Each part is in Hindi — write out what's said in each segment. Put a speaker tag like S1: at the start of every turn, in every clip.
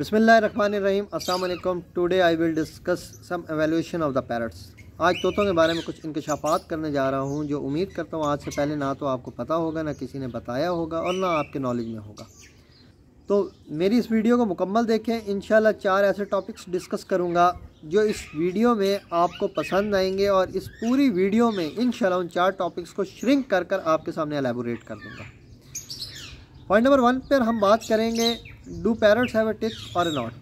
S1: Rahim Allam today I will discuss some evolution of the parrots आज तोतों के बारे में कुछ इंकशाफात करने जा रहा हूँ जो उम्मीद करता हूँ आज से पहले ना तो आपको पता होगा ना किसी ने बताया होगा और ना आपके नॉलेज में होगा तो मेरी इस वीडियो को मुकम्मल देखें इन चार ऐसे टॉपिक्स डिस्कस करूँगा जो इस वीडियो में आपको पसंद आएंगे और इस पूरी वीडियो में इन उन चार टॉपिक्स को श्रिंक कर कर आपके सामने एलेबोरेट कर दूँगा पॉइंट नंबर वन पर हम बात करेंगे do parrots have a teeth और नॉट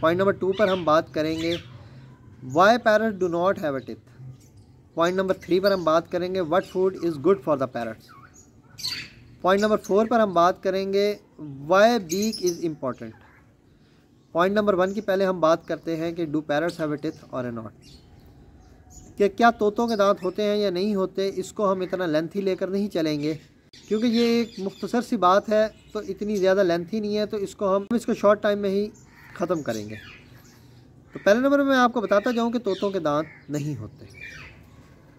S1: पॉइंट नंबर टू पर हम बात करेंगे why parrot do not have a teeth point number three पर हम बात करेंगे what food is good for the parrots point number four पर हम बात करेंगे why beak is important point number one की पहले हम बात करते हैं कि do parrots have a teeth और ए नॉट कि क्या तोतों के दांत होते हैं या नहीं होते इसको हम इतना लेंथी लेकर नहीं चलेंगे क्योंकि ये एक मुख्तसर सी बात है तो इतनी ज़्यादा लेंथ ही नहीं है तो इसको हम इसको शॉर्ट टाइम में ही ख़त्म करेंगे तो पहले नंबर में मैं आपको बताता जाऊँ कि तोतों के दांत नहीं होते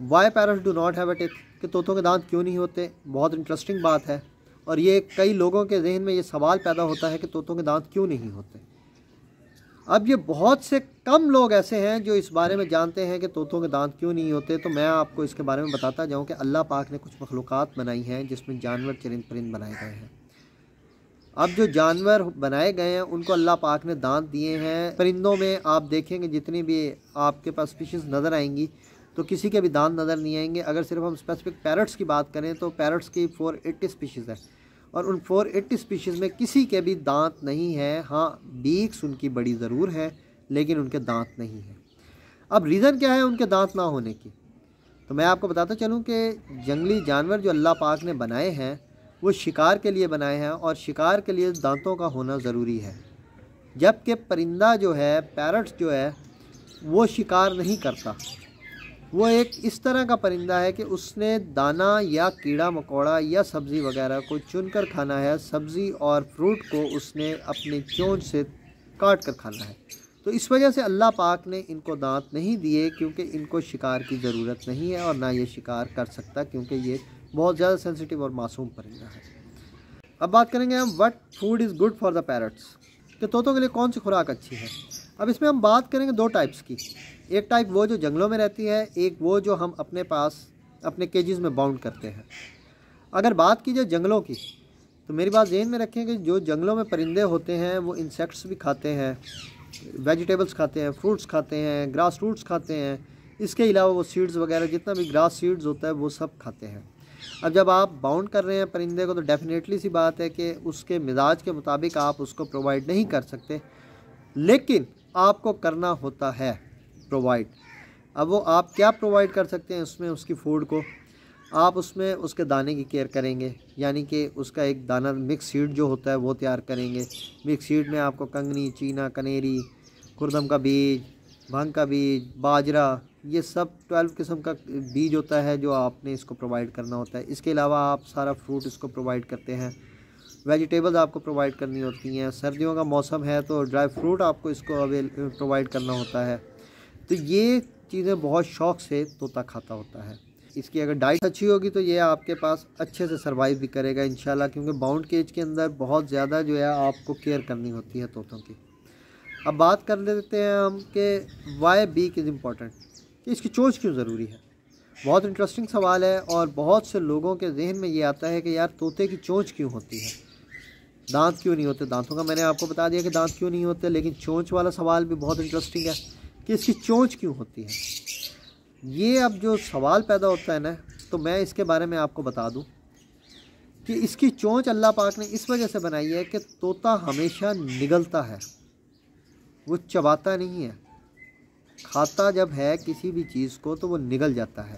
S1: why parrots do not have at कि तोतों के दांत क्यों नहीं होते बहुत इंटरेस्टिंग बात है और ये कई लोगों के जहन में ये सवाल पैदा होता है कि तोतों के दांत क्यों नहीं होते अब ये बहुत से कम लोग ऐसे हैं जो इस बारे में जानते हैं कि तोतों के दांत क्यों नहीं होते तो मैं आपको इसके बारे में बताता जाऊँ कि अल्लाह पाक ने कुछ मखलूक बनाई हैं जिसमें जानवर चरिंद परिंद बनाए गए हैं अब जो जानवर बनाए गए हैं उनको अल्लाह पाक ने दांत दिए हैं परिंदों में आप देखेंगे जितनी भी आपके पास स्पीशीज़ नज़र आएंगी तो किसी के भी दांत नज़र नहीं आएंगे अगर सिर्फ हम स्पेसिफिक पैरट्स की बात करें तो पैरट्स की फोर एट्टी स्पीशीज़ है और उन 480 स्पीशीज़ में किसी के भी दांत नहीं है हाँ बीक्स उनकी बड़ी ज़रूर है लेकिन उनके दांत नहीं है अब रीज़न क्या है उनके दांत ना होने की तो मैं आपको बताता चलूँ कि जंगली जानवर जो अल्लाह पाक ने बनाए हैं वो शिकार के लिए बनाए हैं और शिकार के लिए दांतों का होना ज़रूरी है जबकि परिंदा जो है पैरट्स जो है वो शिकार नहीं करता वो एक इस तरह का परिंदा है कि उसने दाना या कीड़ा मकोड़ा या सब्ज़ी वगैरह को चुनकर खाना है सब्ज़ी और फ्रूट को उसने अपनी चोंच से काट कर खाना है तो इस वजह से अल्लाह पाक ने इनको दांत नहीं दिए क्योंकि इनको शिकार की ज़रूरत नहीं है और ना ये शिकार कर सकता क्योंकि ये बहुत ज़्यादा सेंसिटिव और मासूम परिंदा है अब बात करेंगे हम what food is good for the parrots कि तोतों के लिए कौन सी खुराक अच्छी है अब इसमें हम बात करेंगे दो टाइप्स की एक टाइप वो जो जंगलों में रहती है एक वो जो हम अपने पास अपने केजेस में बाउंड करते हैं अगर बात की जाए जंगलों की तो मेरी बात जहन में रखें कि जो जंगलों में परिंदे होते हैं वो इंसेक्ट्स भी खाते हैं वेजिटेबल्स खाते हैं फ्रूट्स खाते हैं ग्रास रूट्स खाते हैं इसके अलावा वो सीड्स वगैरह जितना भी ग्रास सीड्स होता है वो सब खाते हैं अब जब आप बाउंड कर रहे हैं परिंदे को तो डेफिनेटली सी बात है कि उसके मिजाज के मुताबिक आप उसको प्रोवाइड नहीं कर सकते लेकिन आपको करना होता है प्रोवाइड अब वो आप क्या प्रोवाइड कर सकते हैं उसमें उसकी फूड को आप उसमें उसके दाने की केयर करेंगे यानी कि उसका एक दाना मिक्स सीड जो होता है वो तैयार करेंगे मिक्स सीड में आपको कंगनी चीना कनेरी खुरदम का बीज भांग का बीज बाजरा ये सब ट्वेल्व किस्म का बीज होता है जो आपने इसको प्रोवाइड करना होता है इसके अलावा आप सारा फ्रूट इसको प्रोवाइड करते हैं वेजिटेबल्स आपको प्रोवाइड करनी होती हैं सर्दियों का मौसम है तो ड्राई फ्रूट आपको इसको अवेल प्रोवाइड करना होता है तो ये चीज़ें बहुत शौक से तोता खाता होता है इसकी अगर डाइट अच्छी होगी तो ये आपके पास अच्छे से सर्वाइव भी करेगा इन क्योंकि बाउंड केज के अंदर बहुत ज़्यादा जो है आपको केयर करनी होती है तोतों की अब बात कर लेते हैं हम कि वाई बीक इज़ इम्पॉर्टेंट कि इसकी चोच क्यों ज़रूरी है बहुत इंटरेस्टिंग सवाल है और बहुत से लोगों के जहन में ये आता है कि यार तोते की चोंच क्यों होती है दांत क्यों नहीं होते दांतों का मैंने आपको बता दिया कि दांत क्यों नहीं होते लेकिन चोंच वाला सवाल भी बहुत इंटरेस्टिंग है कि इसकी चोंच क्यों होती है ये अब जो सवाल पैदा होता है ना तो मैं इसके बारे में आपको बता दूँ कि इसकी चोंच अल्लाह पाक ने इस वजह से बनाई है कि तोता हमेशा निगलता है वो चबाता नहीं है खाता जब है किसी भी चीज़ को तो वो निगल जाता है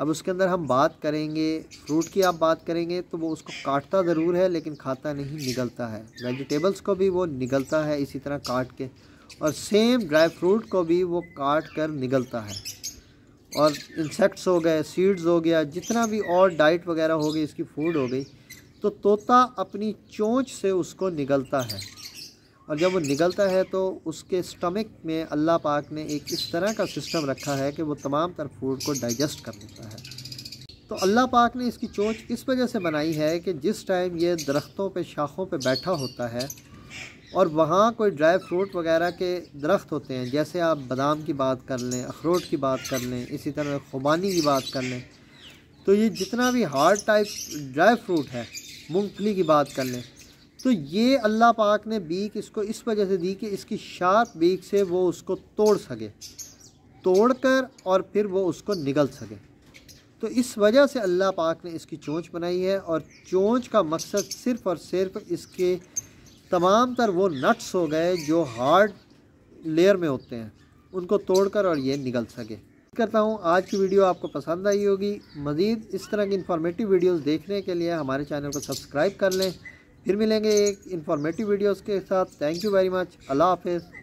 S1: अब उसके अंदर हम बात करेंगे फ्रूट की आप बात करेंगे तो वो उसको काटता ज़रूर है लेकिन खाता नहीं निगलता है वेजिटेबल्स को भी वो निगलता है इसी तरह काट के और सेम ड्राई फ्रूट को भी वो काट कर निगलता है और इंसेक्ट्स हो गए सीड्स हो गया जितना भी और डाइट वगैरह हो गई इसकी फूड हो गई तो तोता अपनी चोंच से उसको निगलता है और जब वो निकलता है तो उसके स्टमक में अल्लाह पाक ने एक इस तरह का सिस्टम रखा है कि वो तमाम तर फूड को डाइजेस्ट कर लेता है तो अल्लाह पाक ने इसकी चोच इस वजह से बनाई है कि जिस टाइम ये दरख्तों पे शाखों पे बैठा होता है और वहाँ कोई ड्राई फ्रूट वगैरह के दरख्त होते हैं जैसे आप बादाम की बात कर लें अखरोट की बात कर लें इसी तरह खुबानी की बात कर लें तो ये जितना भी हार्ड टाइप ड्राई फ्रूट है मूँगफली की बात कर लें तो ये अल्लाह पाक ने बीक इसको इस वजह से दी कि इसकी शार्प बीक से वो उसको तोड़ सके तोड़ कर और फिर वो उसको निगल सके तो इस वजह से अल्लाह पाक ने इसकी चोंच बनाई है और चोंच का मकसद सिर्फ़ और सिर्फ इसके तमाम तर वो नट्स हो गए जो हार्ड लेयर में होते हैं उनको तोड़कर और ये निगल सके करता हूँ आज की वीडियो आपको पसंद आई होगी मज़ीद इस तरह की इंफॉर्मेटिव वीडियोस देखने के लिए हमारे चैनल को सब्सक्राइब कर लें फिर मिलेंगे एक इन्फॉर्मेटिव वीडियोस के साथ थैंक यू वेरी मच अल्लाह हाफिज़